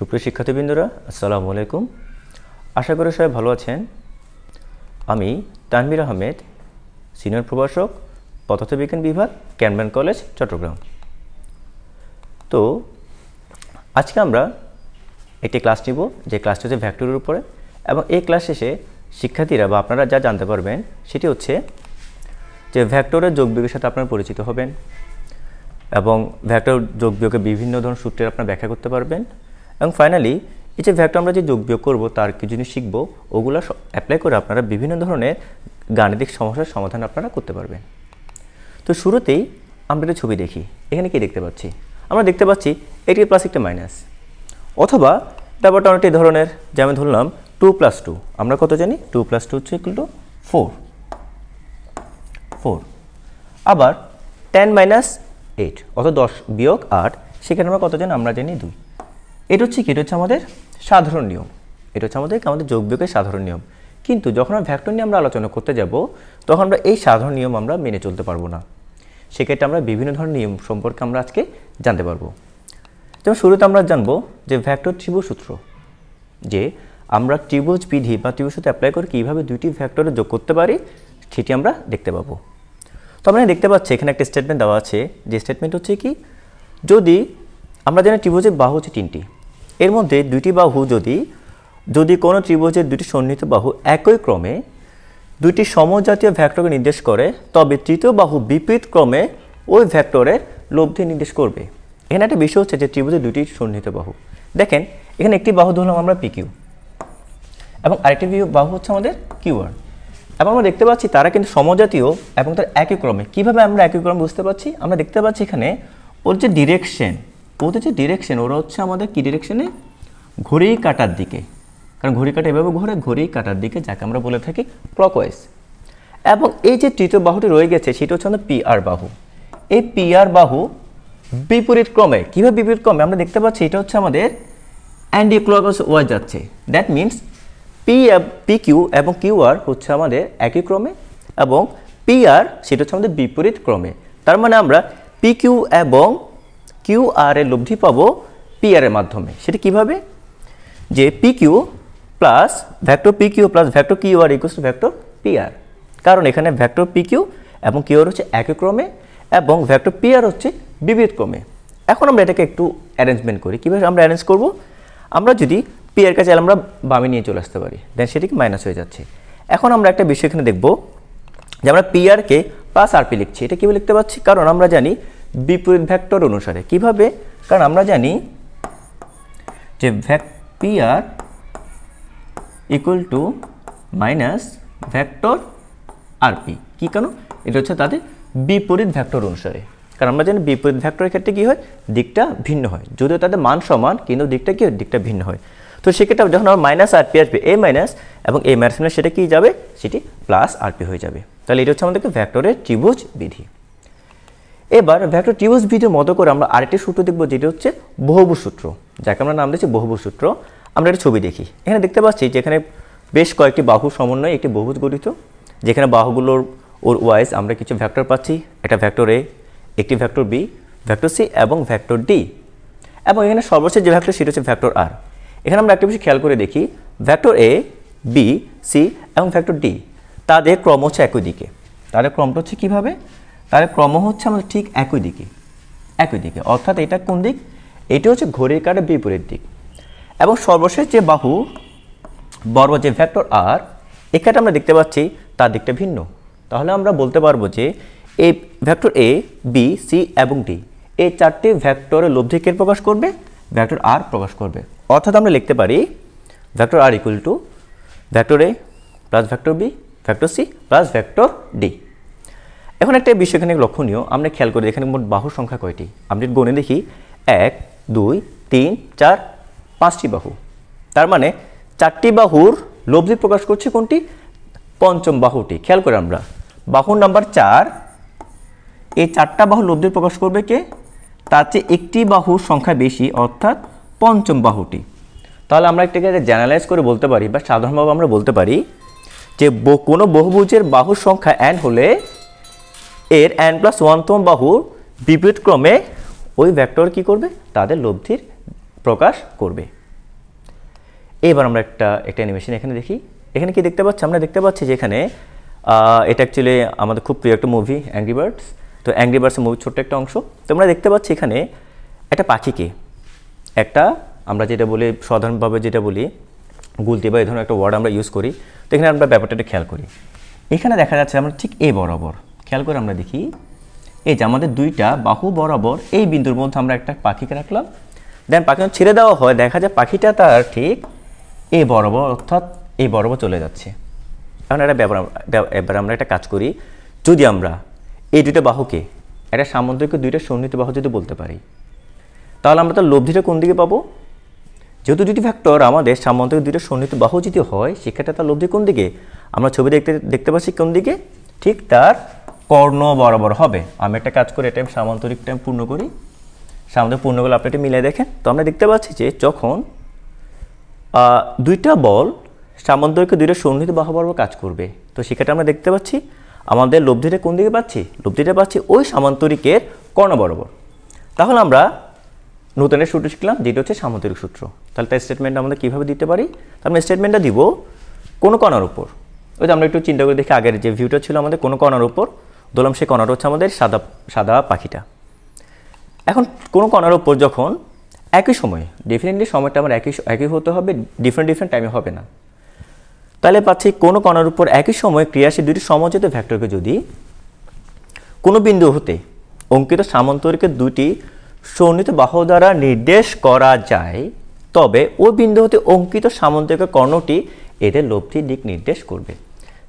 সুপ্রিয় শিক্ষার্থীবৃন্দরা আসসালামু আলাইকুম আশা করি সবাই ভালো আছেন আমি তানবির আহমেদ সিনিয়র প্রভাষক পদার্থবিজ্ঞান বিভাগ ক্যানবেন কলেজ চট্টগ্রাম তো আজকে আমরা একটি ক্লাস নিব যে ক্লাসটি হচ্ছে ভ্যাক্টরের উপরে এবং এই ক্লাস শেষে শিক্ষার্থীরা বা আপনারা যা জানতে পারবেন সেটি হচ্ছে যে ভ্যাক্টরের যোগ বিয়োগের সাথে আপনারা পরিচিত হবেন এবং ভ্যাক্টর যোগ বিয়োগের বিভিন্ন ধরনের সূত্রের আপনারা ব্যাখ্যা করতে পারবেন এবং ফাইনালি এই যে ভ্যাক্টর আমরা যে যোগ বিয়োগ করবো তার কিছু জিনিস শিখব ওগুলো অ্যাপ্লাই করে আপনারা বিভিন্ন ধরনের গাণিতিক সমস্যার সমাধান আপনারা করতে পারবেন তো শুরুতেই আমরা একটা ছবি দেখি এখানে কি দেখতে পাচ্ছি আমরা দেখতে পাচ্ছি এটি প্লাস একটা মাইনাস অথবা ব্যাপারটা অনেকটি ধরনের যেমন ধরলাম টু প্লাস টু আমরা কত জানি টু প্লাস টু হচ্ছে ইকুয়াল টু ফোর ফোর আবার টেন মাইনাস এইট অর্থাৎ দশ বিয়োগ আট সেখানে আমরা কত জানি আমরা জানি দুই এটা হচ্ছে কি এটা হচ্ছে আমাদের সাধারণ নিয়ম এটা হচ্ছে আমাদের আমাদের যোগ বিয়োগের সাধারণ নিয়ম কিন্তু যখন আমরা ভ্যাক্টর নিয়ে আমরা আলোচনা করতে যাব তখন আমরা এই সাধারণ নিয়ম আমরা মেনে চলতে পারবো না সেক্ষেত্রে আমরা বিভিন্ন ধরনের নিয়ম সম্পর্কে আমরা আজকে জানতে পারবো যেমন শুরুতে আমরা জানবো যে ভ্যাক্টর ত্রিভুজ সূত্র যে আমরা ত্রিভুজ বিধি বা ত্রিভুজ সূত্র অ্যাপ্লাই করে কীভাবে দুইটি ভ্যাক্টরে যোগ করতে পারি সেটি আমরা দেখতে পাবো তো আমরা দেখতে পাচ্ছি এখানে একটা স্টেটমেন্ট দেওয়া আছে যে স্টেটমেন্ট হচ্ছে কি যদি আমরা জানি ত্রিভুজের বাহু হচ্ছে তিনটি এর মধ্যে দুইটি বাহু যদি যদি কোনো ত্রিভুজের দুটি সন্নিহিত বাহু একই ক্রমে দুটি সমজাতীয় ভ্যাক্টরকে নির্দেশ করে তবে তৃতীয় বাহু বিপরীত ক্রমে ওই ভ্যাক্টরের লব্ধি নির্দেশ করবে এখানে একটা বিষয় হচ্ছে যে ত্রিভুজের দুটি সন্নিহিত বাহু দেখেন এখানে একটি বাহু ধরলাম আমরা পিকিউ এবং আরেকটি বাহু হচ্ছে আমাদের কিউআর এবং আমরা দেখতে পাচ্ছি তারা কিন্তু সমজাতীয় এবং তার একই ক্রমে কীভাবে আমরা একই ক্রমে বুঝতে পারছি আমরা দেখতে পাচ্ছি এখানে ওর যে ডিরেকশন ওদের যে ডিরেকশন ওরা হচ্ছে আমাদের কী ডিরেকশনে ঘড়ি কাটার দিকে কারণ ঘড়ি কাটা এভাবে ঘোরে ঘড়ি কাটার দিকে যাকে আমরা বলে থাকি ক্লকওয়াইজ এবং এই যে তৃতীয় বাহুটি রয়ে গেছে সেটা হচ্ছে আমাদের পিআর বাহু এই পিআর বাহু বিপরীত ক্রমে কীভাবে বিপরীত ক্রমে আমরা দেখতে পাচ্ছি এটা হচ্ছে আমাদের অ্যান্ডি ক্লকওয়াইজ ওয়াজ যাচ্ছে that means P P Q এবং কিউ আর হচ্ছে আমাদের একই ক্রমে এবং পি আর সেটা হচ্ছে আমাদের বিপরীত ক্রমে তার মানে আমরা পি কিউ এবং কিউ আর এর লব্ধি পাবো পি আর এর মাধ্যমে সেটা কিভাবে যে P Q plus vector P Q plus vector Q R equal to vector P R কারণ এখানে ভ্যাক্টর পি কিউ এবং কিউ আর হচ্ছে একই ক্রমে এবং ভ্যাক্টর পি আর হচ্ছে বিবিধ ক্রমে এখন আমরা এটাকে একটু অ্যারেঞ্জমেন্ট করি কীভাবে আমরা অ্যারেঞ্জ করব আমরা যদি পি আর কাছে আমরা বামে নিয়ে চলে আসতে পারি দেন সেটি মাইনাস হয়ে যাচ্ছে এখন আমরা একটা বিষয় এখানে দেখব যে আমরা পি আরকে প্লাস আরপি লিখছি এটা কীভাবে লিখতে পারছি কারণ আমরা জানি বিপরীত ভ্যাক্টর অনুসারে কিভাবে কারণ আমরা জানি যে ভ্যাক P R equal to minus vector R P কি কেন এটা হচ্ছে তাদের বিপরীত ভ্যাক্টর অনুসারে কারণ আমরা জানি বিপরীত ভ্যাক্টরের ক্ষেত্রে কী হয় দিকটা ভিন্ন হয় যদিও তাদের মান সমান কিন্তু দিকটা কী হয় দিকটা ভিন্ন হয় তো সেক্ষেত্রে যখন আমার মাইনাস আরপি আসবে এ মাইনাস এবং এ মাইনাস সেটা কী যাবে সেটি প্লাস আরপি হয়ে যাবে তাহলে এটা হচ্ছে আমাদেরকে ভ্যাক্টরের ত্রিভুজ বিধি এবার ভ্যাক্টর টিউস ভিডিওর মতো করে আমরা আরেকটি সূত্র দেখব যেটি হচ্ছে বহুবু সূত্র যাকে আমরা নাম দিচ্ছি বহুবু সূত্র আমরা একটা ছবি দেখি এখানে দেখতে পাচ্ছি যেখানে বেশ কয়েকটি বাহু সমন্বয়ে একটি বহুজ গঠিত যেখানে বাহুগুলোর ওর ওয়াইজ আমরা কিছু ভ্যাক্টর পাচ্ছি একটা ভ্যাক্টর এ একটি ভ্যাক্টর বি ভ্যাক্টর সি এবং ভ্যাক্টর ডি এবং এখানে সর্বশেষ যে ভ্যাক্টর সেটা হচ্ছে ভ্যাক্টর আর এখানে আমরা একটা বিষয় খেয়াল করে দেখি ভ্যাক্টর এ বি সি এবং ভ্যাক্টর ডি তাদের ক্রম হচ্ছে একই দিকে তাদের ক্রমটা হচ্ছে কীভাবে তাহলে ক্রম হচ্ছে আমাদের ঠিক একই দিকে একই দিকে অর্থাৎ এটা কোন দিক এটি হচ্ছে ঘড়ির কাটের বিপরীত দিক এবং সর্বশেষ যে বাহু বর্ব যে ভ্যাক্টর আর এখানে আমরা দেখতে পাচ্ছি তার দিকটা ভিন্ন তাহলে আমরা বলতে পারবো যে A vector A B C এবং ডি এই চারটি ভ্যাক্টরের কে প্রকাশ করবে ভ্যাক্টর আর প্রকাশ করবে অর্থাৎ আমরা লিখতে পারি vector R equal to vector A plus vector B vector C plus vector D এখন একটা বিষয় এখানে লক্ষণীয় আমরা খেয়াল করি এখানে মোট বাহু সংখ্যা কয়টি আমি গণে দেখি এক দুই তিন চার পাঁচটি বাহু তার মানে চারটি বাহুর লব্ধি প্রকাশ করছে কোনটি পঞ্চম বাহুটি খেয়াল করে আমরা বাহু নাম্বার চার এই চারটা বাহু লব্ধি প্রকাশ করবে কে তার চেয়ে একটি বাহুর সংখ্যা বেশি অর্থাৎ পঞ্চম বাহুটি তাহলে আমরা একটাকে জেনালাইজ করে বলতে পারি বা সাধারণভাবে আমরা বলতে পারি যে কোনো বহুভুজের বাহুর সংখ্যা এন হলে এর অ্যান প্লাস ওয়ানতম বাহুর বিপরীত ক্রমে ওই ভ্যাক্টর কি করবে তাদের লব্ধির প্রকাশ করবে এবার আমরা একটা একটা অ্যানিমেশন এখানে দেখি এখানে কি দেখতে পাচ্ছি আমরা দেখতে পাচ্ছি যে এখানে এটা অ্যাকচুয়ালি আমাদের খুব প্রিয় একটা মুভি অ্যাংরি বার্ডস তো অ্যাংরি বার্ডসের মুভির ছোট্ট একটা অংশ তো আমরা দেখতে পাচ্ছি এখানে একটা পাখিকে একটা আমরা যেটা বলি সাধারণভাবে যেটা বলি গুলতি বা এই ধরনের একটা ওয়ার্ড আমরা ইউজ করি তো এখানে আমরা ব্যাপারটা খেয়াল করি এখানে দেখা যাচ্ছে আমরা ঠিক এ বরাবর খেয়াল করে আমরা দেখি এই যে আমাদের দুইটা বাহু বরাবর এই বিন্দুর মধ্যে আমরা একটা পাখিকে রাখলাম দেন পাখি ছেড়ে দেওয়া হয় দেখা যায় পাখিটা তার ঠিক এই বরাবর অর্থাৎ এই বরাবর চলে যাচ্ছে এখন একটা এবার আমরা একটা কাজ করি যদি আমরা এই দুইটা বাহুকে একটা সামন্তরিক দুইটা সন্নিহিত বাহু যদি বলতে পারি তাহলে আমরা তার লব্ধিটা কোন দিকে পাবো যেহেতু দুটি ফ্যাক্টর আমাদের সামন্তরিক দুইটা সন্নিহিত বাহু যদি হয় সেক্ষেত্রে তার লব্ধি কোন দিকে আমরা ছবি দেখতে দেখতে পাচ্ছি কোন দিকে ঠিক তার কর্ণ বরাবর হবে আমি একটা কাজ করি এটা আমি সামান্তরিক টাইম পূর্ণ করি সামান্তরিক পূর্ণগুলো আপনি এটা মিলিয়ে দেখেন তো আমরা দেখতে পাচ্ছি যে যখন দুইটা বল সামান্তরিক দুইটা সন্নিহিত বাহু বরাবর কাজ করবে তো সেক্ষেত্রে আমরা দেখতে পাচ্ছি আমাদের লব্ধিটা কোন দিকে পাচ্ছি লব্ধিটা পাচ্ছি ওই সামান্তরিকের কর্ণ বরাবর তাহলে আমরা নতুনের সূত্র শিখলাম যেটা হচ্ছে সামান্তরিক সূত্র তাহলে তার স্টেটমেন্ট আমরা কীভাবে দিতে পারি আমরা স্টেটমেন্টটা দিব কোনো কণার উপর ওই আমরা একটু চিন্তা করে দেখি আগের যে ভিউটা ছিল আমাদের কোনো কণার উপর দোলাম সেই কণার হচ্ছে আমাদের সাদা সাদা পাখিটা এখন কোনো কণার ওপর যখন একই সময়ে ডেফিনেটলি সময়টা আমার একই একই হতে হবে ডিফারেন্ট ডিফারেন্ট টাইমে হবে না তাহলে পাচ্ছি কোনো কণার উপর একই সময়ে ক্রিয়াশীল দুটি সমজিত ভ্যাক্টরকে যদি কোনো বিন্দু হতে অঙ্কিত সামান্তরিকে দুটি সন্নিহিত বাহ দ্বারা নির্দেশ করা যায় তবে ও বিন্দু হতে অঙ্কিত সামান্তরিক কর্ণটি এদের লব্ধির দিক নির্দেশ করবে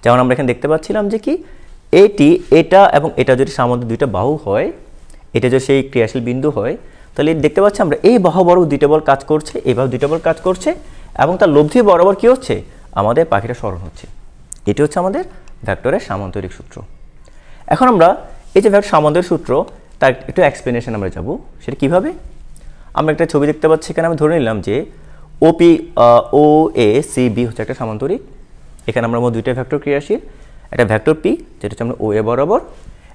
যেমন আমরা এখানে দেখতে পাচ্ছিলাম যে কি এটি এটা এবং এটা যদি সামান্য দুইটা বাহু হয় এটা যদি সেই ক্রিয়াশীল বিন্দু হয় তাহলে দেখতে পাচ্ছি আমরা এই বাহু বরাবর দুইটা বল কাজ করছে এই বাহু দুইটা বল কাজ করছে এবং তার লব্ধি বরাবর কী হচ্ছে আমাদের পাখিটা স্মরণ হচ্ছে এটি হচ্ছে আমাদের ভ্যাক্টরের সামান্তরিক সূত্র এখন আমরা এই যে ভ্যাক্টর সামান্তরিক সূত্র তার একটু এক্সপ্লেনেশন আমরা যাব সেটা কিভাবে আমরা একটা ছবি দেখতে পাচ্ছি এখানে আমি ধরে নিলাম যে ওপি ও এ সি বি হচ্ছে একটা সামান্তরিক এখানে আমরা দুইটা ভ্যাক্টর ক্রিয়াশীল এটা ভ্যাক্টর পি যেটা হচ্ছে আমরা ও এ বরাবর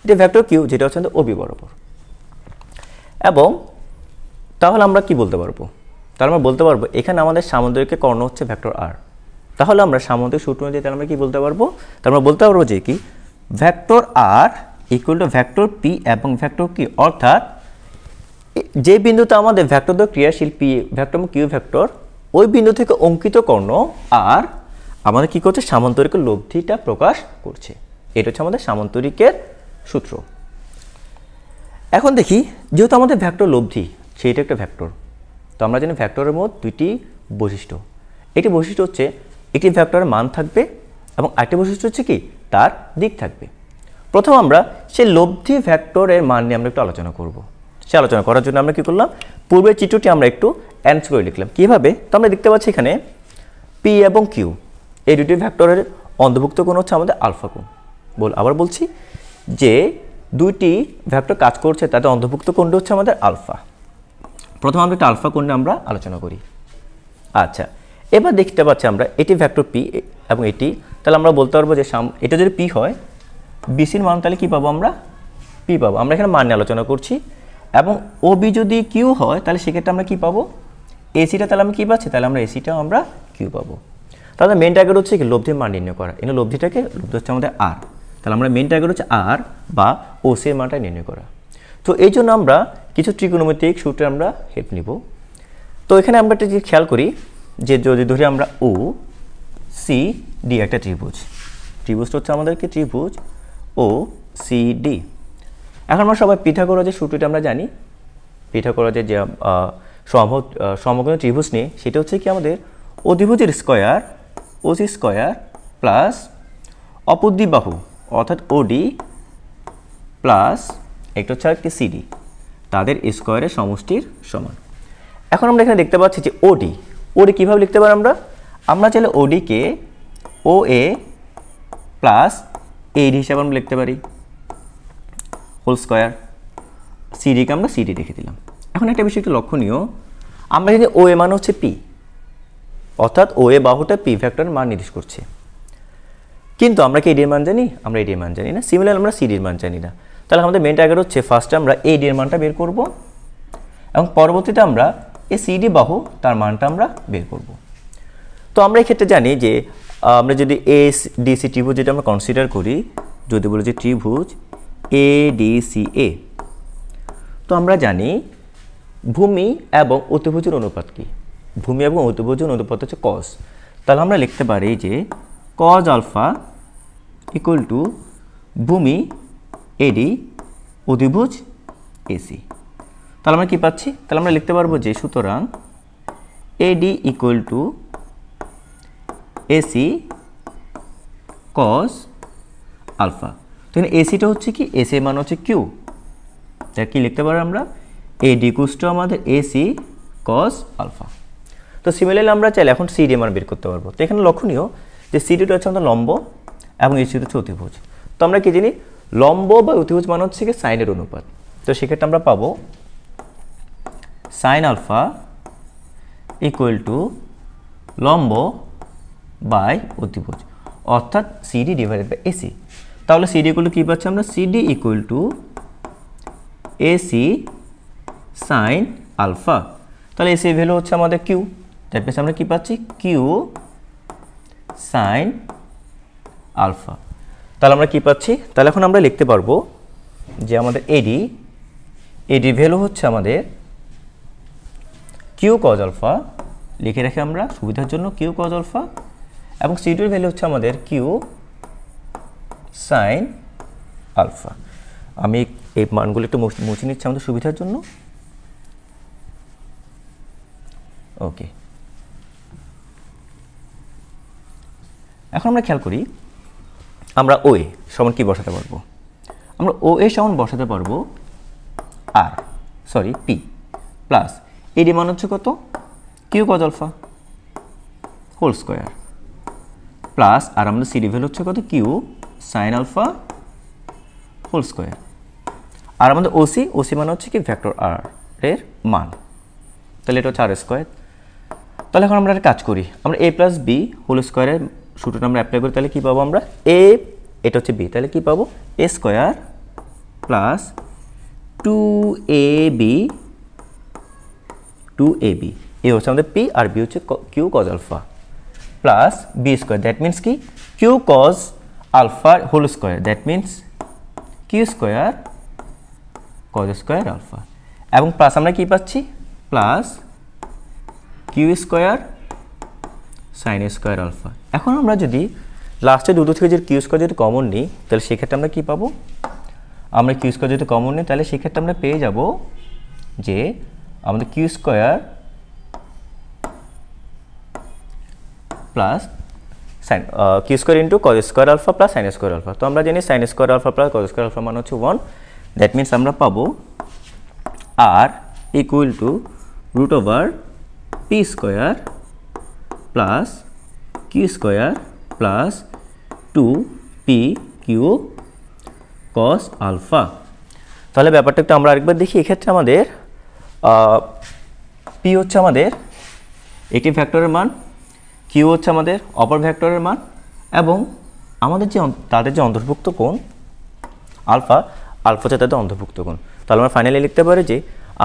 এটা ভ্যাক্টর কিউ যেটা হচ্ছে আমাদের ওবি বরাবর এবং তাহলে আমরা কি বলতে পারবো তাহলে আমরা বলতে পারবো এখানে আমাদের সামুদ্রিকের কর্ণ হচ্ছে ভ্যাক্টর আর তাহলে আমরা সামুদ্রিক সূত্র অনুযায়ী তাহলে আমরা কি বলতে পারবো তাহলে আমরা বলতে পারবো যে কি vector R equal to vector P এবং ভ্যাক্টর কি অর্থাৎ যে বিন্দুতে আমাদের ভ্যাক্টর দ্বয় ক্রিয়াশীল পি ভ্যাক্টর কিউ ভ্যাক্টর ওই বিন্দু থেকে অঙ্কিত কর্ণ আর আমাদের কি করছে সামান্তরিকের লব্ধিটা প্রকাশ করছে এটা হচ্ছে আমাদের সামান্তরিকের সূত্র এখন দেখি যেহেতু আমাদের ভ্যাক্টর লব্ধি সেইটা একটা ভ্যাক্টর তো আমরা জানি ভ্যাক্টরের মধ্যে দুইটি বৈশিষ্ট্য একটি বৈশিষ্ট্য হচ্ছে একটি ভ্যাক্টরের মান থাকবে এবং আরেকটি বৈশিষ্ট্য হচ্ছে কি তার দিক থাকবে প্রথম আমরা সেই লব্ধি ভ্যাক্টরের মান নিয়ে আমরা একটু আলোচনা করব সে আলোচনা করার জন্য আমরা কি করলাম পূর্বের চিত্রটি আমরা একটু অ্যান্স করে লিখলাম কীভাবে তো আমরা দেখতে পাচ্ছি এখানে পি এবং কিউ এই দুটি ভ্যাক্টরের অন্তর্ভুক্ত কোণ হচ্ছে আমাদের আলফা কোণ বল আবার বলছি যে দুইটি ভ্যাক্টর কাজ করছে তাতে অন্তর্ভুক্ত কোণটা হচ্ছে আমাদের আলফা প্রথম আমরা একটা আলফা নিয়ে আমরা আলোচনা করি আচ্ছা এবার দেখতে পাচ্ছি আমরা এটি ভ্যাক্টর পি এবং এটি তাহলে আমরা বলতে পারবো যে সাম এটা যদি পি হয় বিসির মান তাহলে কী পাবো আমরা পি পাবো আমরা এখানে মান নিয়ে আলোচনা করছি এবং ও বি যদি কিউ হয় তাহলে সেক্ষেত্রে আমরা কী পাবো এসিটা তাহলে আমি কী পাচ্ছি তাহলে আমরা এসিটাও আমরা কিউ পাবো তাহলে মেন টার্গেট হচ্ছে কি লব্ধির মান নির্ণয় করা এখানে লব্ধিটাকে লব্ধি হচ্ছে আমাদের আর তাহলে আমরা মেন টার্গেট হচ্ছে আর বা ও সির মানটা নির্ণয় করা তো এই জন্য আমরা কিছু ত্রিকোণমিতিক সূত্রে আমরা হেল্প নিব তো এখানে আমরা একটা যে খেয়াল করি যে যদি ধরি আমরা ও সি ডি একটা ত্রিভুজ ত্রিভুজটা হচ্ছে আমাদেরকে ত্রিভুজ ও সি ডি এখন আমরা সবাই পিঠাগোড়া যে সূত্রটা আমরা জানি পিঠাগোড়া যে সমকোণ ত্রিভুজ নিয়ে সেটা হচ্ছে কি আমাদের অধিভুজের স্কোয়ার ওসি স্কোয়ার প্লাস বাহু অর্থাৎ ওডি প্লাস একটা হচ্ছে একটি সিডি তাদের স্কোয়ারের সমষ্টির সমান এখন আমরা এখানে দেখতে পাচ্ছি যে ওডি ওডি কীভাবে লিখতে পারি আমরা আমরা চাইলে ওডিকে ও এ প্লাস এডি হিসাবে আমরা লিখতে পারি হোল স্কোয়ার সিডিকে আমরা সিডি রেখে দিলাম এখন একটা বিষয় একটু লক্ষণীয় আমরা যদি ও এ মানে হচ্ছে পি অর্থাৎ ও এ বাহুটা পি ভ্যাক্টরের মান নির্দেশ করছে কিন্তু আমরা কি এডির মান জানি আমরা এডির মান জানি না সিমিলার আমরা সিডির মান জানি না তাহলে আমাদের মেন টার্গেট হচ্ছে ফার্স্টে আমরা এর মানটা বের করব এবং পরবর্তীতে আমরা এ সিডি বাহু তার মানটা আমরা বের করব তো আমরা ক্ষেত্রে জানি যে আমরা যদি এ ডিসি ত্রিভুজ যেটা আমরা কনসিডার করি যদি বলি যে ত্রিভুজ এ ডিসি এ তো আমরা জানি ভূমি এবং অতিভুজের অনুপাত কী ভূমি এবং অতিভুজ অনুপাত হচ্ছে কস তাহলে আমরা লিখতে পারি যে কজ আলফা ইকুয়াল টু ভূমি এডি অধিভুজ এসি তাহলে আমরা কি পাচ্ছি তাহলে আমরা লিখতে পারবো যে সুতরাং AD equal to AC cos alpha তো এসিটা হচ্ছে কি এসি মান হচ্ছে কিউ তা কি লিখতে পারি আমরা এডি কুস্ট আমাদের এসি কস আলফা তো সিমিলারলি আমরা চাইলে এখন সিডি আমরা বের করতে পারবো তো এখানে লক্ষণীয় যে সিডিটা হচ্ছে আমাদের লম্ব এবং এসিটা হচ্ছে অতিভুজ তো আমরা কি জানি লম্ব বা অতিভুজ মানে হচ্ছে কি সাইনের অনুপাত তো সেক্ষেত্রে আমরা পাবো সাইন আলফা ইকুয়াল টু লম্ব বাই অতিভুজ অর্থাৎ সিডি ডিভাইডেড বাই এসি তাহলে সিডি ইকুয়াল টু কী পাচ্ছি আমরা CD equal to AC sine alpha তাহলে এসি ভ্যালু হচ্ছে আমাদের কিউ দ্যাট মিনস আমরা কী পাচ্ছি কিউ সাইন আলফা তাহলে আমরা কি পাচ্ছি তাহলে এখন আমরা লিখতে পারবো যে আমাদের এডি এডি ভ্যালু হচ্ছে আমাদের কিউ কজ আলফা লিখে রাখি আমরা সুবিধার জন্য কিউ কজ আলফা এবং সিডির ভ্যালু হচ্ছে আমাদের কিউ সাইন আলফা আমি এই মানগুলো একটু মুছে নিচ্ছি আমাদের সুবিধার জন্য ওকে এখন আমরা খেয়াল করি আমরা ও এ সমান কি বসাতে পারবো আমরা ও এ সমান বসাতে পারবো আর সরি পি প্লাস এডি মান হচ্ছে কত Q cos alpha whole square plus আর আমাদের সিডি ভ্যালু হচ্ছে কত Q sine alpha whole square আর আমাদের ওসি ওসি মানে হচ্ছে কি ভ্যাক্টর আর এর মান তাহলে এটা হচ্ছে আর স্কোয়ার তাহলে এখন আমরা একটা কাজ করি আমরা এ প্লাস বি হোল স্কোয়ারের সূত্রটা আমরা অ্যাপ্লাই করি তাহলে কী পাবো আমরা এ এটা হচ্ছে বি তাহলে কী পাবো A square plus two A B two A B A হচ্ছে আমাদের পি আর বি হচ্ছে Q cos alpha plus B square that means কি Q cos alpha whole square that means Q square cos square alpha এবং plus আমরা কী পাচ্ছি plus Q square sine square alpha এখন আমরা যদি লাস্টে দুটো থেকে যদি কিউ স্কোয়ার যদি কমন নিই তাহলে সেক্ষেত্রে আমরা কী পাবো আমরা কিউ স্কোয়ার যদি কমন নিই তাহলে সেক্ষেত্রে আমরা পেয়ে যাব যে আমাদের Q square plus sine Q square into cos square alpha plus sine square alpha তো আমরা জানি sine square alpha plus cos square alpha মানে হচ্ছে ওয়ান দ্যাট মিন্স আমরা পাবো R equal to root over P square plus Q square plus two P Q cos alpha তাহলে ব্যাপারটা একটু আমরা আরেকবার দেখি এক্ষেত্রে আমাদের পি হচ্ছে আমাদের এটি ভ্যাক্টরের মান কিউ হচ্ছে আমাদের অপার ভ্যাক্টরের মান এবং আমাদের যে তাদের যে অন্তর্ভুক্ত কোণ আলফা আলফা হচ্ছে তাদের অন্তর্ভুক্ত কোণ তাহলে আমরা ফাইনালি লিখতে পারি যে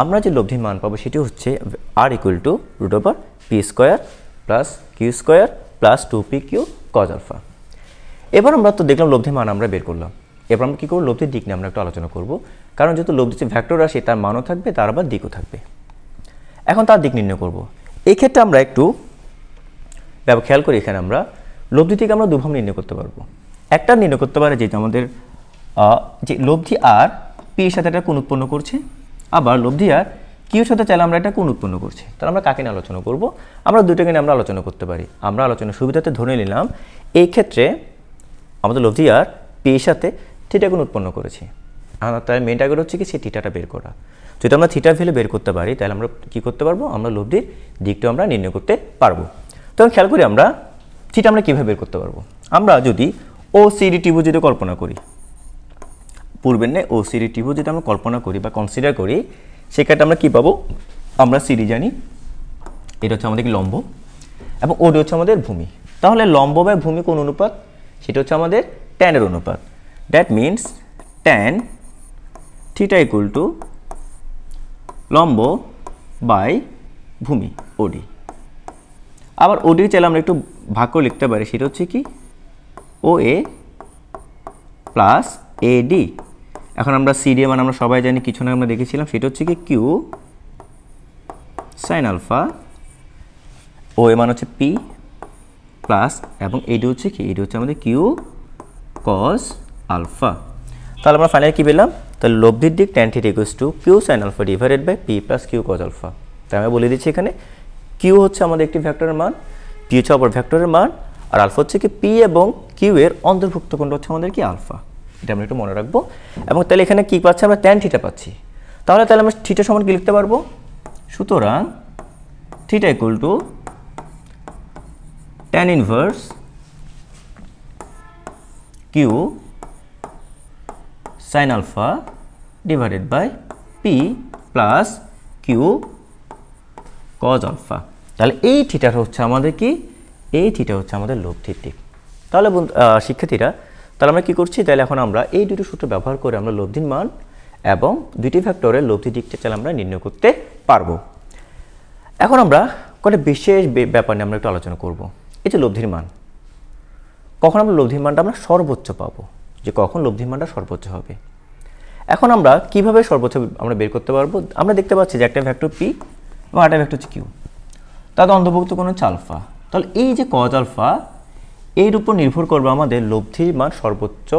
আমরা যে লব্ধির মান পাবো সেটি হচ্ছে R equal to root over P square plus Q square plus two P Q cos alpha এবার আমরা তো দেখলাম লব্ধি মান আমরা বের করলাম এবার আমরা কী করবো লব্ধির দিক নিয়ে আমরা একটু আলোচনা করব কারণ যেহেতু লব্ধি যে ভ্যাক্টর আসে তার মানও থাকবে তার আবার দিকও থাকবে এখন তার দিক নির্ণয় করব এক্ষেত্রে আমরা একটু ব্যাপার খেয়াল করি এখানে আমরা লব্ধি থেকে আমরা দুভাবে নির্ণয় করতে পারবো একটা নির্ণয় করতে পারে যে আমাদের যে লব্ধি আর পি এর সাথে একটা কোন উৎপন্ন করছে আবার লব্ধি আর কিউর সাথে চাইলে আমরা এটা কোন উৎপন্ন করছি তাহলে আমরা কাকে নিয়ে আলোচনা করব আমরা দুটোকে নিয়ে আমরা আলোচনা করতে পারি আমরা আলোচনা সুবিধাতে ধরে নিলাম এই ক্ষেত্রে আমাদের আর পেয়ে সাথে থিটা কোন উৎপন্ন করেছি আর তার মেন টার্গেট হচ্ছে কি সেই থিটাটা বের করা যদি আমরা থিটা ফেলে বের করতে পারি তাহলে আমরা কী করতে পারবো আমরা লব্ধির দিকটা আমরা নির্ণয় করতে পারবো তখন খেয়াল করি আমরা থিটা আমরা কীভাবে বের করতে পারবো আমরা যদি ও সিডি টিভু যদি কল্পনা করি পূর্বের নেই ও সিডি টিভু যদি আমরা কল্পনা করি বা কনসিডার করি সেক্ষেত্রে আমরা কী পাবো আমরা সিডি জানি এটা হচ্ছে আমাদের লম্ব এবং ওডি হচ্ছে আমাদের ভূমি তাহলে লম্ব বা ভূমি কোন অনুপাত সেটা হচ্ছে আমাদের ট্যানের অনুপাত that means tan theta equal to লম্ব বাই ভূমি ওডি আবার ওডি চাইলে আমরা একটু ভাগ করে লিখতে পারি সেটা হচ্ছে কি ও এ প্লাস এডি এখন আমরা সিডিএ মানে আমরা সবাই জানি কিছু না আমরা দেখেছিলাম সেটা হচ্ছে কি Q sine alpha O A মানে হচ্ছে পি প্লাস এবং এটি হচ্ছে কি এটি হচ্ছে আমাদের কিউ কস আলফা তাহলে আমরা ফাইনাল কি পেলাম তাহলে লব্ধির দিক tan theta equals to Q sine alpha divided by P plus Q cos alpha তাই আমি বলে দিচ্ছি এখানে কিউ হচ্ছে আমাদের একটি ভ্যাক্টরের মান পি হচ্ছে অপর ভ্যাক্টরের মান আর আলফা হচ্ছে কি পি এবং কিউ এর অন্তর্ভুক্ত কোনটা হচ্ছে আমাদের কি আলফা এটা আমরা একটু মনে রাখবো এবং তাহলে এখানে কী পাচ্ছি আমরা ট্যান থিটা পাচ্ছি তাহলে তাহলে আমরা থিটা সমান কি লিখতে পারবো সুতরাং theta equal to tan inverse Q sine alpha divided by P plus Q cos alpha তাহলে এই থিটাটা হচ্ছে আমাদের কি এই থিটা হচ্ছে আমাদের লোভ থিটি তাহলে শিক্ষার্থীরা তাহলে আমরা কী করছি তাহলে এখন আমরা এই দুটো সূত্র ব্যবহার করে আমরা লব্ধির মান এবং দুইটি ফ্যাক্টরের লব্ধি দিকটা চাল আমরা নির্ণয় করতে পারবো এখন আমরা কয়েকটা বিশেষ ব্যাপার নিয়ে আমরা একটু আলোচনা করব এই যে লব্ধির মান কখন আমরা লব্ধির মানটা আমরা সর্বোচ্চ পাবো যে কখন লব্ধির মানটা সর্বোচ্চ হবে এখন আমরা কিভাবে সর্বোচ্চ আমরা বের করতে পারবো আমরা দেখতে পাচ্ছি যে একটা ভ্যাক্টর পি এবং একটা ভ্যাক্টর হচ্ছে কিউ তাতে অন্তর্ভুক্ত কোনো চালফা তাহলে এই যে কজ আলফা এর উপর নির্ভর করবে আমাদের লব্ধির মান সর্বোচ্চ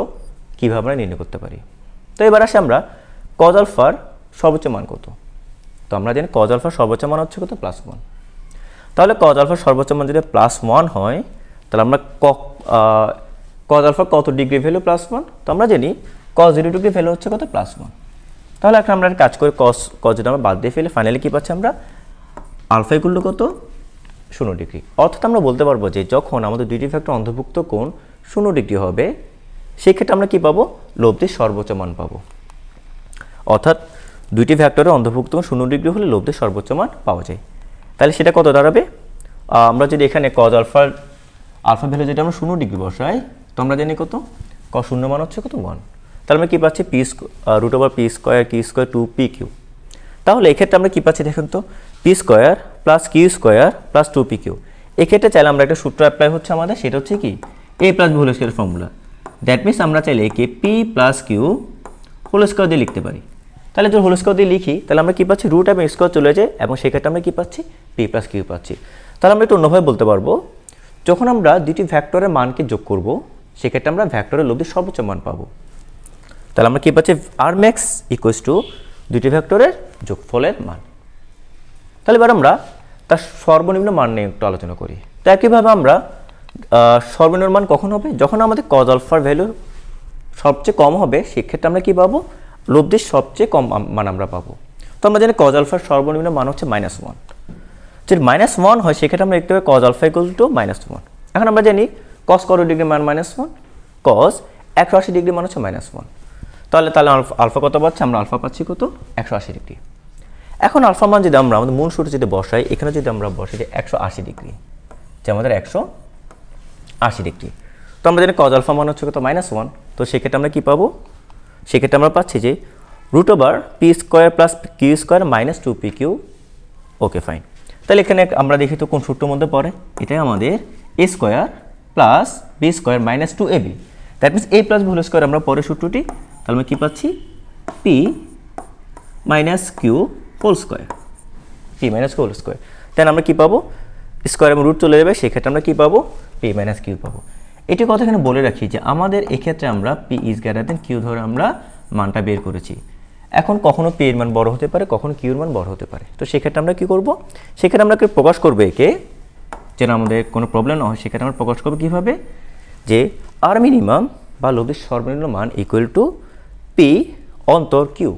কীভাবে আমরা নির্ণয় করতে পারি তো এবার আসে আমরা কজ আলফার সর্বোচ্চ মান কত তো আমরা জানি কজ আলফার সর্বোচ্চ মান হচ্ছে কত প্লাস ওয়ান তাহলে কজ আলফার সর্বোচ্চ মান যদি প্লাস ওয়ান হয় তাহলে আমরা কজ আলফার কত ডিগ্রি ভ্যালু প্লাস ওয়ান তো আমরা জানি কজ জিরো ডিগ্রি ভ্যালু হচ্ছে কত প্লাস ওয়ান তাহলে এখন আমরা কাজ করে কস কজটা আমরা বাদ দিয়ে ফেলে ফাইনালি কী পাচ্ছি আমরা আলফাইগুলো কত শূন্য ডিগ্রি অর্থাৎ আমরা বলতে পারবো যে যখন আমাদের দুইটি ফ্যাক্টর অন্তর্ভুক্ত কোণ শূন্য ডিগ্রি হবে সেক্ষেত্রে আমরা কি পাবো লব্ধের সর্বোচ্চ মান পাবো অর্থাৎ দুইটি ফ্যাক্টরে অন্তর্ভুক্ত শূন্য ডিগ্রি হলে লব্ধের সর্বোচ্চ মান পাওয়া যায় তাহলে সেটা কত দাঁড়াবে আমরা যদি এখানে কজ আলফার আলফা ভ্যালু যেটা আমরা শূন্য ডিগ্রি বসাই তো আমরা জানি কত ক শূন্য মান হচ্ছে কত ওয়ান তাহলে আমরা কী পাচ্ছি P root over P square Q square two P Q তাহলে এক্ষেত্রে আমরা কী পাচ্ছি দেখুন তো P square plus Q square plus two P Q এক্ষেত্রে চাইলে আমরা একটা সূত্র অ্যাপ্লাই হচ্ছে আমাদের সেটা হচ্ছে কি A plus whole square formula that means আমরা চাইলে একে P plus Q whole square দিয়ে লিখতে পারি তাহলে যদি হোল স্কোয়ার দিয়ে লিখি তাহলে আমরা কী পাচ্ছি রুট এবং স্কোয়ার চলে যায় এবং সেক্ষেত্রে আমরা কী পাচ্ছি পি প্লাস কিউ পাচ্ছি তাহলে আমরা একটু অন্যভাবে বলতে পারবো যখন আমরা দুটি ভ্যাক্টরের মানকে যোগ করব সেক্ষেত্রে আমরা ভ্যাক্টরের লব্ধি সর্বোচ্চ মান পাবো তাহলে আমরা কী পাচ্ছি আর ম্যাক্স ইকুয়াস টু দুটি ভ্যাক্টরের যোগফলের মান তাহলে এবার আমরা তার সর্বনিম্ন মান নিয়ে একটু আলোচনা করি তো একইভাবে আমরা সর্বনিম্ন মান কখন হবে যখন আমাদের কজ আলফার ভ্যালু সবচেয়ে কম হবে সেক্ষেত্রে আমরা কী পাবো লব্ধির সবচেয়ে কম মান আমরা পাবো তো আমরা জানি কজ আলফার সর্বনিম্ন মান হচ্ছে মাইনাস ওয়ান যদি মাইনাস ওয়ান হয় সেক্ষেত্রে আমরা দেখতে পাই cos alpha equal to minus one এখন আমরা জানি কস করো ডিগ্রি মান মাইনাস ওয়ান কস একশো আশি ডিগ্রি মান হচ্ছে মাইনাস ওয়ান তাহলে তাহলে আলফা কত পাচ্ছি আমরা আলফা পাচ্ছি কত একশো আশি ডিগ্রি এখন আলফা মান যদি আমরা আমাদের মূল সূর্য যদি বসাই এখানে যদি আমরা বসাই যে একশো আশি ডিগ্রি যে আমাদের একশো আশি ডিগ্রি তো আমরা জানি কজ আলফা মান হচ্ছে কত মাইনাস ওয়ান তো সেক্ষেত্রে আমরা কী পাবো সেক্ষেত্রে আমরা পাচ্ছি যে root over P square plus Q square minus two P Q okay fine তাহলে এখানে আমরা দেখি তো কোন সূত্রের মধ্যে পড়ে এটাই আমাদের A square plus B square minus two A B that means A plus ভুল স্কোয়ার আমরা পরে সূত্রটি তাহলে আমরা কী পাচ্ছি P minus Q whole square P minus whole square তাহলে আমরা কী পাবো স্কোয়ার এবং রুট চলে যাবে সেক্ষেত্রে আমরা কী পাবো পি মাইনাস কিউ পাবো এটি কথা এখানে বলে রাখি যে আমাদের এক্ষেত্রে আমরা P is greater than Q ধরে আমরা মানটা বের করেছি এখন কখনও পি এর মান বড় হতে পারে কখনও কিউর মান বড় হতে পারে তো সেক্ষেত্রে আমরা কী করবো সেক্ষেত্রে আমরা প্রকাশ করবো একে যেন আমাদের কোনো প্রবলেম না হয় সেক্ষেত্রে আমরা প্রকাশ করবো কীভাবে যে আর মিনিমাম বা লঘির সর্বনিম্ন মান ইকুয়াল টু পি অন্তর কিউ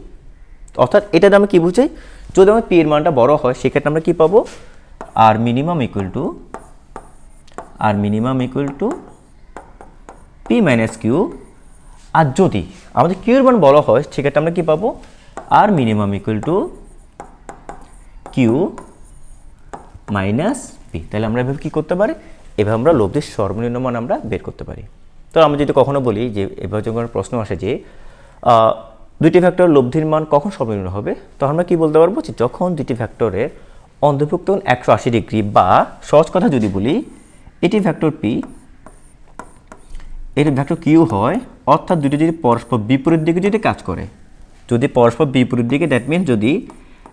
অর্থাৎ এটা আমি কি বুঝাই যদি আমার পি এর মানটা বড় হয় সেক্ষেত্রে আমরা কি পাবো R minimum equal to R minimum equal to P minus Q আর যদি আমাদের কিউর মান বড় হয় সেক্ষেত্রে আমরা কি পাবো R minimum equal to Q minus P তাহলে আমরা এভাবে কী করতে পারি এভাবে আমরা লব্ধির সর্বনিম্ন মান আমরা বের করতে পারি তো আমরা যদি কখনো বলি যে এভাবে যখন প্রশ্ন আসে যে দুইটি ভেক্টর লব্ধির মান কখন সমীকরণ হবে তো আমরা কি বলতে পারবো যে যখন দুইটি ভেক্টরের অন্তর্ভুক্ত একশো আশি ডিগ্রি বা সহজ কথা যদি বলি এটি ভেক্টর পি এটি ভেক্টর কিউ হয় অর্থাৎ দুটি যদি পরস্পর বিপরীত দিকে যদি কাজ করে যদি পরস্পর বিপরীত দিকে দ্যাট মিন যদি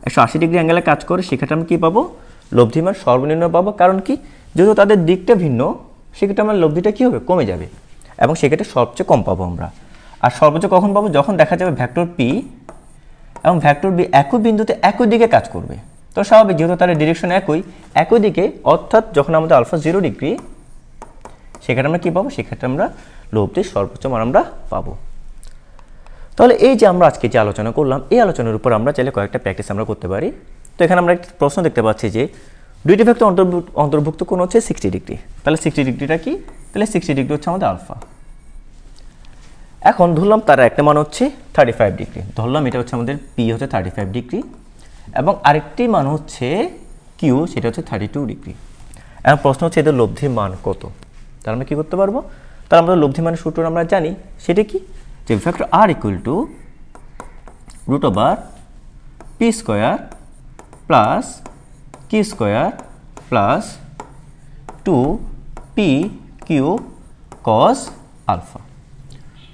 একশো আশি ডিগ্রি অ্যাঙ্গেলে কাজ করে সেক্ষেত্রে আমরা কী পাবো লব্ধিমান সর্বনিম্ন পাবো কারণ কি যদি তাদের দিকটা ভিন্ন সেক্ষেত্রে আমার লব্ধিটা কী হবে কমে যাবে এবং সেক্ষেত্রে সবচেয়ে কম পাবো আমরা আর সর্বোচ্চ কখন পাবো যখন দেখা যাবে ভ্যাক্টর পি এবং ভ্যাক্টর বি একই বিন্দুতে একই দিকে কাজ করবে তো স্বাভাবিক যেহেতু তাদের ডিরেকশন একই একই দিকে অর্থাৎ যখন আমাদের আলফা জিরো ডিগ্রি সেখানে আমরা কী পাবো সেক্ষেত্রে আমরা লব্ধির সর্বোচ্চ মান আমরা পাবো তাহলে এই যে আমরা আজকে যে আলোচনা করলাম এই আলোচনার উপর আমরা চাইলে কয়েকটা প্র্যাকটিস আমরা করতে পারি তো এখানে আমরা একটা প্রশ্ন দেখতে পাচ্ছি যে দুইটি ভ্যাক্টর অন্তর্ভুক্ত কোন হচ্ছে সিক্সটি ডিগ্রি তাহলে সিক্সটি ডিগ্রিটা কি তাহলে সিক্সটি ডিগ্রি হচ্ছে আমাদের আলফা এখন ধরলাম তার একটা মান হচ্ছে থার্টি ফাইভ ডিগ্রি ধরলাম এটা হচ্ছে আমাদের পি হচ্ছে থার্টি ফাইভ ডিগ্রি এবং আরেকটি মান হচ্ছে কিউ সেটা হচ্ছে থার্টি টু ডিগ্রি এখন প্রশ্ন হচ্ছে এদের লব্ধির মান কত তার আমরা কী করতে পারবো তার আমাদের লব্ধি মানের সূত্র আমরা জানি সেটা কি যে factor R equal to root over P square plus Q square plus two P Q cos alpha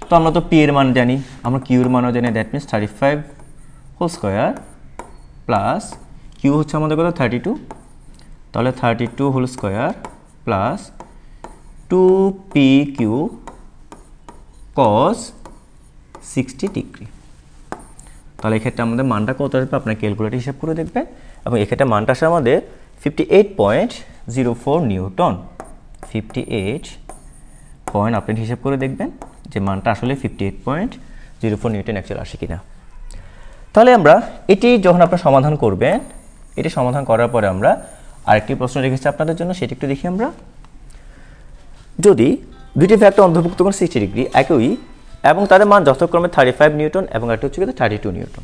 তো আমরা তো পি এর মান জানি আমরা কিউর মানও জানি that means thirty five whole square plus Q হচ্ছে আমাদের কত থার্টি টু তাহলে thirty two whole square plus two P Q cos sixty degree তাহলে এক্ষেত্রে আমাদের মানটা কত আসবে আপনার ক্যালকুলেটার হিসাব করে দেখবেন এবং এক্ষেত্রে মানটা আসে আমাদের fifty eight point zero four newton fifty eight point আপনি হিসাব করে দেখবেন যে মানটা আসলে fifty eight point zero four newton actual আসে কিনা তাহলে আমরা এটি যখন আপনার সমাধান করবেন এটি সমাধান করার পরে আমরা আরেকটি প্রশ্ন রেখেছি আপনাদের জন্য সেটি একটু দেখি আমরা যদি দুটি ফ্যাক্টর অন্তর্ভুক্ত করেন সিক্সটি ডিগ্রি একই এবং তাদের মান যথাক্রমে থার্টি ফাইভ নিউটন এবং একটি হচ্ছে কিন্তু থার্টি টু নিউটন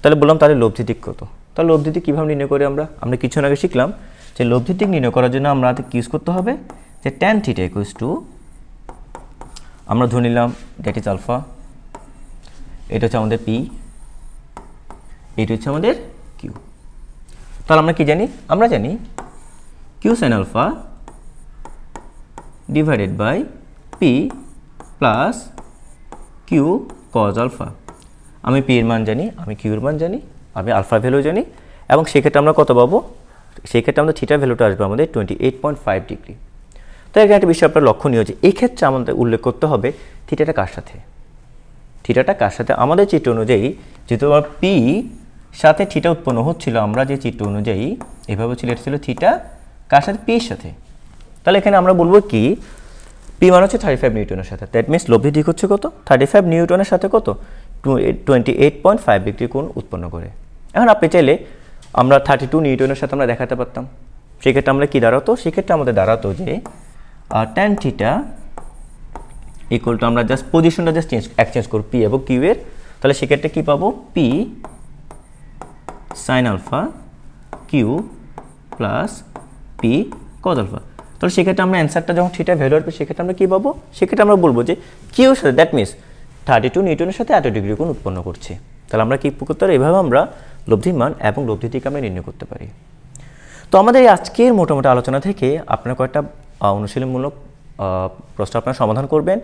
তাহলে বললাম তাহলে লব্ধি দিক কত তাহলে লব্ধি দিক কীভাবে নির্ণয় করি আমরা আমরা কিছু আগে শিখলাম যে লব্ধি দিক নির্ণয় করার জন্য আমরা কি ইউজ করতে হবে যে ট্যান থিটা ইকুইস টু আমরা ধরে নিলাম দ্যাট ইজ আলফা এটা হচ্ছে আমাদের পি এটা হচ্ছে আমাদের কিউ তাহলে আমরা কি জানি আমরা জানি Q sine alpha divided by P plus Q cos alpha আমি পি এর মান জানি আমি কিউর মান জানি আমি আলফা ভ্যালু জানি এবং সেক্ষেত্রে আমরা কত পাবো সেক্ষেত্রে আমাদের থিটা ভ্যালুটা আসবে আমাদের twenty eight point five degree তো এখানে একটা বিষয় আপনার লক্ষণীয় যে এক্ষেত্রে আমাদের উল্লেখ করতে হবে থিটাটা কার সাথে থিটাটা কার সাথে আমাদের চিত্র অনুযায়ী যেহেতু আমার পি সাথে থিটা উৎপন্ন হচ্ছিল আমরা যে চিত্র অনুযায়ী এভাবে ছিল এটা ছিল থিটা কার সাথে পির সাথে তাহলে এখানে আমরা বলবো কি পি মানে হচ্ছে থার্টি ফাইভ নিউটনের সাথে দ্যাট মিনস লোভি দিক হচ্ছে কত থার্টি ফাইভ নিউটনের সাথে কত twenty eight point five degree কোণ উৎপন্ন করে এখন আপনি চাইলে আমরা থার্টি টু নিউটনের সাথে আমরা দেখাতে পারতাম সেক্ষেত্রে আমরা কি দাঁড়াতো সেক্ষেত্রে আমাদের দাঁড়াতো যে ট্যান থিটা ইকুয়াল টু আমরা জাস্ট পজিশনটা জাস্ট চেঞ্জ এক্সচেঞ্জ করব পি এবং কিউ এর তাহলে সেক্ষেত্রে কী পাবো P sine alpha Q plus P cos alpha তাহলে সেক্ষেত্রে আমরা অ্যানসারটা যখন থিটা ভ্যালু আসবে সেক্ষেত্রে আমরা কী পাবো সেক্ষেত্রে আমরা বলবো যে এর সাথে দ্যাট মিনস থার্টি টু নিউটনের সাথে এত ডিগ্রি কোণ উৎপন্ন করছে তাহলে আমরা কি করতে পারি এভাবে আমরা লব্ধির মান এবং লব্ধি লব্ধিটিকে আমরা নির্ণয় করতে পারি তো আমাদের আজকের মোটামুটি আলোচনা থেকে আপনার কয়েকটা অনুশীলনমূলক প্রশ্ন আপনারা সমাধান করবেন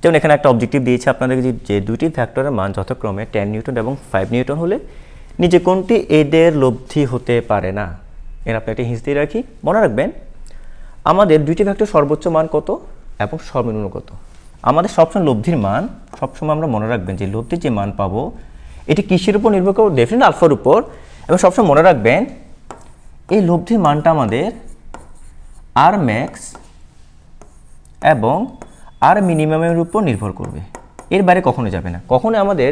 যেমন এখানে একটা অবজেক্টিভ দিয়েছে আপনাদেরকে যে দুটি ফ্যাক্টরের মান যথাক্রমে টেন নিউটন এবং ফাইভ নিউটন হলে নিজে কোনটি এদের লব্ধি হতে পারে না এর আপনি একটা হিস দিয়ে রাখি মনে রাখবেন আমাদের দুইটি ফ্যাক্টর সর্বোচ্চ মান কত এবং সর্বনিম্ন কত আমাদের সবসময় লব্ধির মান সবসময় আমরা মনে রাখবেন যে লব্ধির যে মান পাবো এটি কৃষির উপর নির্ভর করবো ডেফিনেট আলফার উপর এবং সবসময় মনে রাখবেন এই লব্ধির মানটা আমাদের আর ম্যাক্স এবং আর মিনিমামের উপর নির্ভর করবে এর বাইরে কখনো যাবে না কখনো আমাদের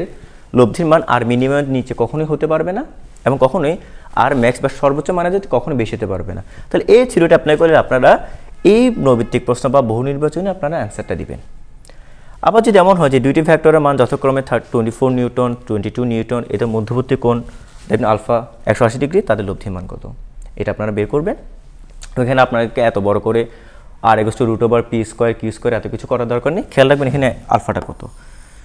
লব্ধির মান আর মিনিমামের নিচে কখনোই হতে পারবে না এবং কখনোই আর ম্যাক্স বা সর্বোচ্চ মানা যদি কখনো বেশি হতে পারবে না তাহলে এই থিওরিটা অ্যাপ্লাই করলে আপনারা এই নৈবিত্তিক প্রশ্ন বা বহু নির্বাচনে আপনারা অ্যান্সারটা দিবেন আবার যদি এমন হয় যে দুইটি ভ্যাক্টরের মান যথাক্রমে third twenty four newton twenty two newton এদের মধ্যবর্তী কোণ দেখবেন আলফা একশো আশি ডিগ্রি তাদের লব্ধির মান কত এটা আপনারা বের করবেন এখানে আপনাদেরকে এত বড় করে আর এগোস্ট root over P square Q square এত কিছু করার দরকার নেই খেয়াল রাখবেন এখানে আলফাটা কত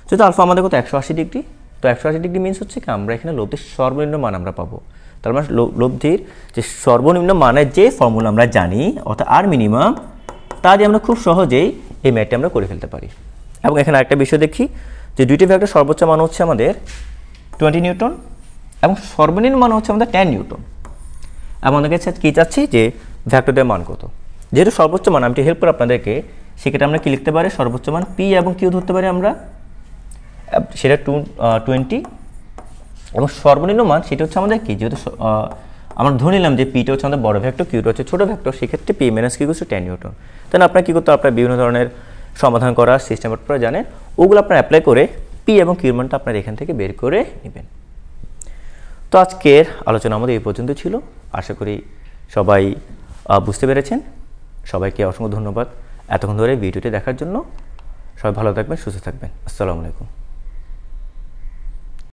যদি আলফা আমাদের কত একশো আশি ডিগ্রি তো একশো আশি ডিগ্রি মিনস হচ্ছে কি আমরা এখানে লব্ধির সর্বনিম্ন মান আমরা পাবো তার মানে লব্ধির যে সর্বনিম্ন মানের যে ফর্মুলা আমরা জানি অর্থাৎ আর মিনিমাম তা দিয়ে আমরা খুব সহজেই এই ম্যাটটি আমরা করে ফেলতে পারি এবং এখানে আরেকটা বিষয় দেখি যে দুইটি ভ্যাক্টর সর্বোচ্চ মান হচ্ছে আমাদের টোয়েন্টি নিউটন এবং সর্বনিম্ন মান হচ্ছে আমাদের টেন নিউটন আমাদের কাছে কী চাচ্ছি যে ভ্যাক্টরদের মান কত যেহেতু সর্বোচ্চ মান আমি হেল্প করে আপনাদেরকে সেক্ষেত্রে আমরা কী লিখতে পারি সর্বোচ্চ মান পি এবং কিউ ধরতে পারি আমরা সেটা টু টোয়েন্টি এবং সর্বনিম্ন মান সেটা হচ্ছে আমাদের কি যেহেতু আমরা ধরে নিলাম যে পিটা হচ্ছে আমাদের বড় ভ্যাক্টর কিউটা হচ্ছে ছোটো ভ্যাক্টর সেক্ষেত্রে পি মাইনাস কিউ হচ্ছে টেন নিউটন তাহলে আপনার কী করতে আপনার বিভিন্ন ধরনের সমাধান করার সিস্টেম আপনারা জানেন ওগুলো আপনার অ্যাপ্লাই করে পি এবং কিউর মানটা আপনার এখান থেকে বের করে নেবেন তো আজকের আলোচনা আমাদের এই পর্যন্ত ছিল আশা করি সবাই বুঝতে পেরেছেন সবাইকে অসংখ্য ধন্যবাদ এতক্ষণ ধরে ভিডিওটি দেখার জন্য সবাই ভালো থাকবেন সুস্থ থাকবেন আসসালামু আলাইকুম